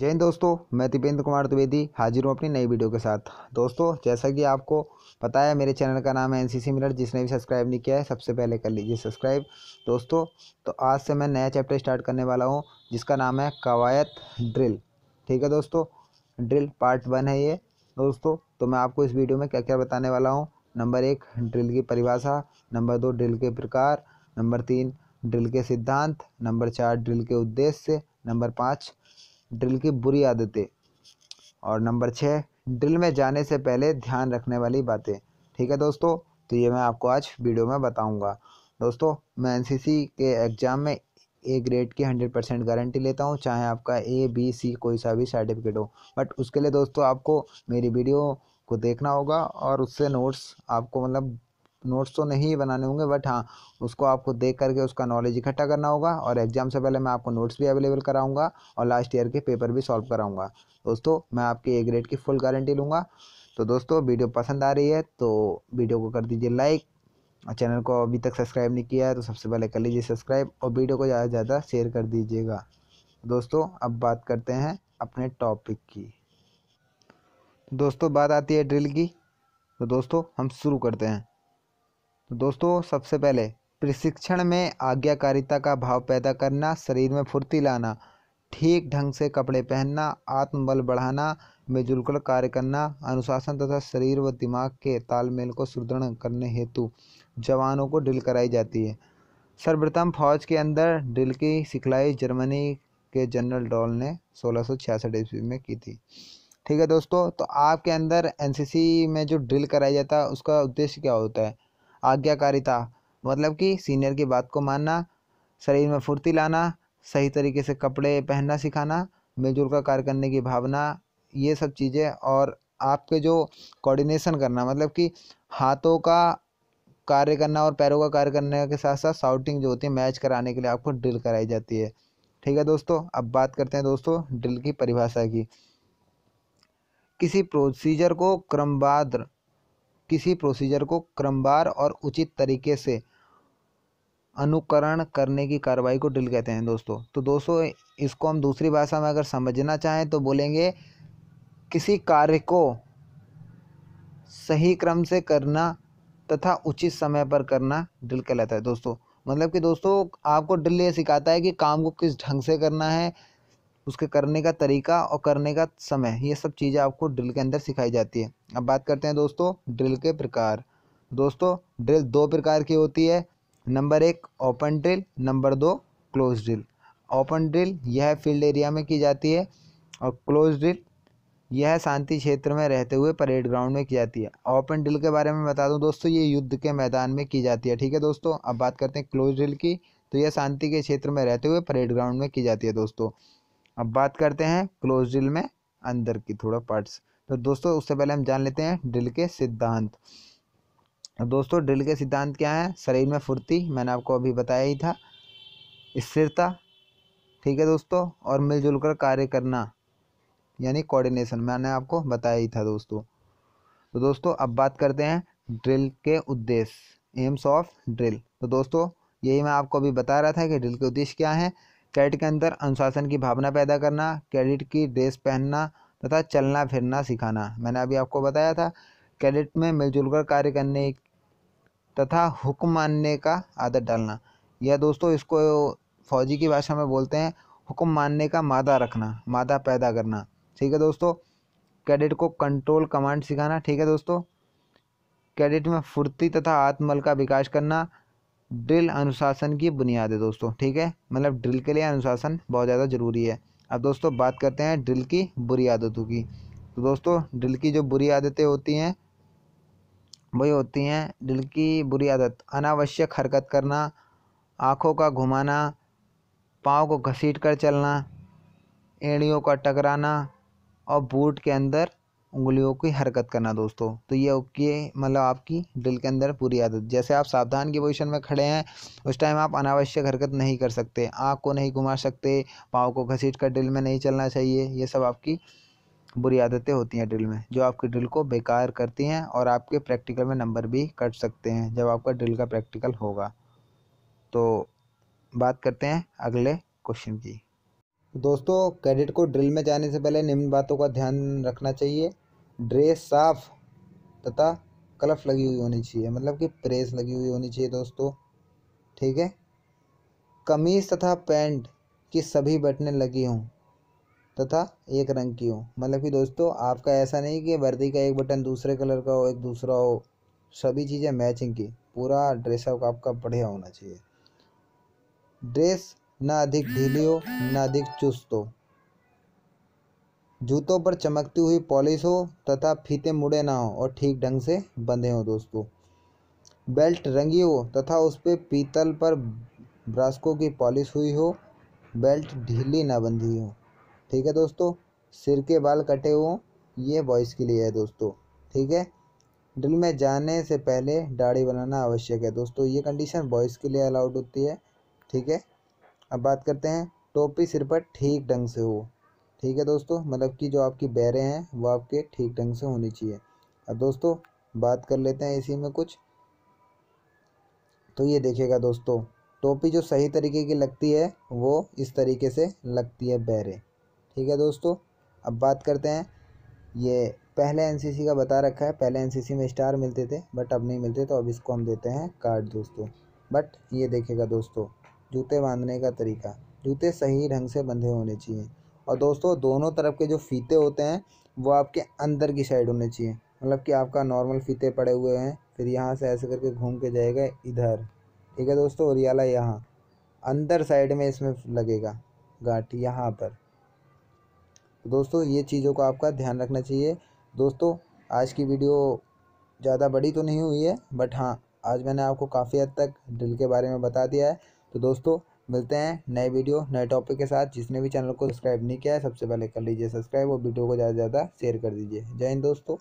जय हिंद दोस्तों मैं दीपेंद्र कुमार द्विवेदी हाजिर हूँ अपनी नई वीडियो के साथ दोस्तों जैसा कि आपको पता है मेरे चैनल का नाम है एन सी जिसने भी सब्सक्राइब नहीं किया है सबसे पहले कर लीजिए सब्सक्राइब दोस्तों तो आज से मैं नया चैप्टर स्टार्ट करने वाला हूँ जिसका नाम है कवायत ड्रिल ठीक है दोस्तों ड्रिल पार्ट वन है ये दोस्तों तो मैं आपको इस वीडियो में क्या क्या बताने वाला हूँ नंबर एक ड्रिल की परिभाषा नंबर दो ड्रिल के प्रकार नंबर तीन ड्रिल के सिद्धांत नंबर चार ड्रिल के उद्देश्य नंबर पाँच ड्रिल की बुरी आदतें और नंबर छः ड्रिल में जाने से पहले ध्यान रखने वाली बातें ठीक है दोस्तों तो ये मैं आपको आज वीडियो में बताऊंगा दोस्तों मैं एनसीसी के एग्ज़ाम में ए ग्रेड की हंड्रेड परसेंट गारंटी लेता हूँ चाहे आपका ए बी सी कोई सा भी सर्टिफिकेट हो बट उसके लिए दोस्तों आपको मेरी वीडियो को देखना होगा और उससे नोट्स आपको मतलब नोट्स तो नहीं बनाने होंगे बट हाँ उसको आपको देख करके उसका नॉलेज इकट्ठा करना होगा और एग्जाम से पहले मैं आपको नोट्स भी अवेलेबल कराऊंगा और लास्ट ईयर के पेपर भी सॉल्व कराऊंगा दोस्तों मैं आपके ए ग्रेड की फुल गारंटी लूँगा तो दोस्तों वीडियो पसंद आ रही है तो वीडियो को कर दीजिए लाइक और चैनल को अभी तक सब्सक्राइब नहीं किया है तो सबसे पहले कर लीजिए सब्सक्राइब और वीडियो को ज़्यादा से ज़्यादा शेयर कर दीजिएगा दोस्तों अब बात करते हैं अपने टॉपिक की दोस्तों बात आती है ड्रिल की तो दोस्तों हम शुरू करते हैं तो दोस्तों सबसे पहले प्रशिक्षण में आज्ञाकारिता का भाव पैदा करना शरीर में फुर्ती लाना ठीक ढंग से कपड़े पहनना आत्मबल बढ़ाना मिलजुल कर कार्य करना अनुशासन तथा शरीर व दिमाग के तालमेल को सुदृढ़ करने हेतु जवानों को ड्रिल कराई जाती है सर्वप्रथम फौज के अंदर ड्रिल की सिखलाई जर्मनी के जनरल डॉल ने सोलह सौ छियासठ ईस्वी में की थी ठीक है दोस्तों तो आपके अंदर एनसीसी में जो ड्रिल कराया जाता है उसका उद्देश्य क्या होता है आज्ञाकारिता मतलब कि सीनियर की बात को मानना शरीर में फुर्ती लाना सही तरीके से कपड़े पहनना सिखाना मिलजुल कर कार्य करने की भावना ये सब चीज़ें और आपके जो कोऑर्डिनेशन करना मतलब कि हाथों का कार्य करना और पैरों का कार्य करने के साथ साथ शाउटिंग जो होती है मैच कराने के लिए आपको ड्रिल कराई जाती है ठीक है दोस्तों अब बात करते हैं दोस्तों ड्रिल की परिभाषा की किसी प्रोसीजर को क्रमबद्ध किसी प्रोसीजर को क्रमवार और उचित तरीके से अनुकरण करने की कार्रवाई को ड्रिल कहते हैं दोस्तों तो दोस्तों इसको हम दूसरी भाषा में अगर समझना चाहें तो बोलेंगे किसी कार्य को सही क्रम से करना तथा उचित समय पर करना ड्रिल कहलाता है दोस्तों मतलब कि दोस्तों आपको ड्रिल ये सिखाता है कि काम को किस ढंग से करना है उसके करने का तरीका और करने का समय ये सब चीज़ें आपको ड्रिल के अंदर सिखाई जाती है अब बात करते हैं दोस्तों ड्रिल के प्रकार दोस्तों ड्रिल दो प्रकार की होती है नंबर एक ओपन ड्रिल नंबर दो क्लोज ड्रिल ओपन ड्रिल यह फील्ड एरिया में की जाती है और क्लोज ड्रिल यह शांति क्षेत्र में रहते हुए परेड ग्राउंड में की जाती है ओपन ड्रिल के बारे में बता दूं दोस्तों ये युद्ध के मैदान में की जाती है ठीक है दोस्तों अब बात करते हैं क्लोज ड्रिल की तो यह शांति के क्षेत्र में रहते हुए परेड ग्राउंड में की जाती है दोस्तों अब बात करते हैं क्लोज ड्रिल में अंदर की थोड़ा पार्ट्स तो दोस्तों उससे पहले हम जान लेते हैं ड्रिल के सिद्धांत तो दोस्तों ड्रिल के सिद्धांत क्या हैं शरीर में फुर्ती मैंने आपको अभी बताया ही था स्थिरता ठीक है दोस्तों और मिलजुल कर कार्य करना यानी कोऑर्डिनेशन मैंने आपको बताया ही था दोस्तों तो दोस्तों अब बात करते हैं ड्रिल के उद्देश्य एम्स ऑफ ड्रिल तो दोस्तों यही मैं आपको अभी बता रहा था कि ड्रिल के उद्देश्य क्या हैं कैट के अंदर अनुशासन की भावना पैदा करना कैडिट की ड्रेस पहनना तथा चलना फिरना सिखाना मैंने अभी आपको बताया था कैडेट में मिलजुल कर कार्य करने तथा हुक्म मानने का आदत डालना या दोस्तों इसको फौजी की भाषा में बोलते हैं हुक्म मानने का मादा रखना मादा पैदा करना ठीक है दोस्तों कैडिट को कंट्रोल कमांड सिखाना ठीक है दोस्तों कैडिट में फुर्ती तथा आत्मबल का विकास करना ड्रिल अनुशासन की बुनियाद है दोस्तों ठीक है मतलब ड्रिल के लिए अनुशासन बहुत ज़्यादा ज़रूरी है अब दोस्तों बात करते हैं ड्रिल की बुरी आदतों की तो दोस्तों ड्रिल की जो बुरी आदतें होती हैं वही होती हैं ड्रिल की बुरी आदत अनावश्यक हरकत करना आँखों का घुमाना पाँव को घसीट कर चलना एड़ियों का टकराना और बूट के अंदर उंगलियों की हरकत करना दोस्तों तो ये ओके मतलब आपकी ड्रिल के अंदर पूरी आदत जैसे आप सावधान की पोजीशन में खड़े हैं उस टाइम आप अनावश्यक हरकत नहीं कर सकते आँख को नहीं घुमा सकते पाँव को घसीट कर ड्रिल में नहीं चलना चाहिए ये सब आपकी बुरी आदतें होती हैं ड्रिल में जो आपकी ड्रिल को बेकार करती हैं और आपके प्रैक्टिकल में नंबर भी कट सकते हैं जब आपका ड्रिल का प्रैक्टिकल होगा तो बात करते हैं अगले क्वेश्चन की दोस्तों कैडेट को ड्रिल में जाने से पहले निम्न बातों का ध्यान रखना चाहिए ड्रेस साफ तथा कलफ लगी हुई होनी चाहिए मतलब कि प्रेस लगी हुई होनी चाहिए दोस्तों ठीक है कमीज तथा पैंट की सभी बटने लगी हों तथा एक रंग की हो मतलब कि दोस्तों आपका ऐसा नहीं कि वर्दी का एक बटन दूसरे कलर का हो एक दूसरा हो सभी चीज़ें मैचिंग की पूरा ड्रेसअप आपका बढ़िया होना चाहिए ड्रेस ना अधिक ढीली हो ना अधिक चुस्त हो जूतों पर चमकती हुई पॉलिश हो तथा फीते मुड़े ना हो और ठीक ढंग से बंधे हों दोस्तों बेल्ट रंगी हो तथा उस पर पीतल पर ब्रास्को की पॉलिश हुई हो बेल्ट ढीली ना बंधी हो ठीक है दोस्तों सिर के बाल कटे हों ये बॉयज़ के लिए है दोस्तों ठीक है ड्रिल में जाने से पहले दाढ़ी बनाना आवश्यक है दोस्तों ये कंडीशन बॉयज़ के लिए अलाउड होती है ठीक है अब बात करते हैं टोपी सिर पर ठीक ढंग से हो ठीक है दोस्तों मतलब कि जो आपकी बैरें हैं वो आपके ठीक ढंग से होनी चाहिए अब दोस्तों बात कर लेते हैं इसी में कुछ तो ये देखिएगा दोस्तों टोपी जो सही तरीके की लगती है वो इस तरीके से लगती है बैरे ठीक है दोस्तों अब बात करते हैं ये पहले एनसीसी का बता रखा है पहले एनसीसी में स्टार मिलते थे बट अब नहीं मिलते तो अब इसको हम देते हैं कार्ड दोस्तों बट ये देखेगा दोस्तों जूते बांधने का तरीका जूते सही ढंग से बंधे होने चाहिए और दोस्तों दोनों तरफ के जो फीते होते हैं वो आपके अंदर की साइड होने चाहिए मतलब कि आपका नॉर्मल फीते पड़े हुए हैं फिर यहाँ से ऐसे करके घूम के जाएगा इधर ठीक है दोस्तों और याला यहाँ अंदर साइड में इसमें लगेगा गांठ यहाँ पर तो दोस्तों ये चीज़ों को आपका ध्यान रखना चाहिए दोस्तों आज की वीडियो ज़्यादा बड़ी तो नहीं हुई है बट हाँ आज मैंने आपको काफ़ी हद तक ड्रिल के बारे में बता दिया है तो दोस्तों मिलते हैं नए वीडियो नए टॉपिक के साथ जिसने भी चैनल को सब्सक्राइब नहीं किया है सबसे पहले कर लीजिए सब्सक्राइब और वीडियो को ज़्यादा से ज़्यादा शेयर कर दीजिए जय हिंद दोस्तों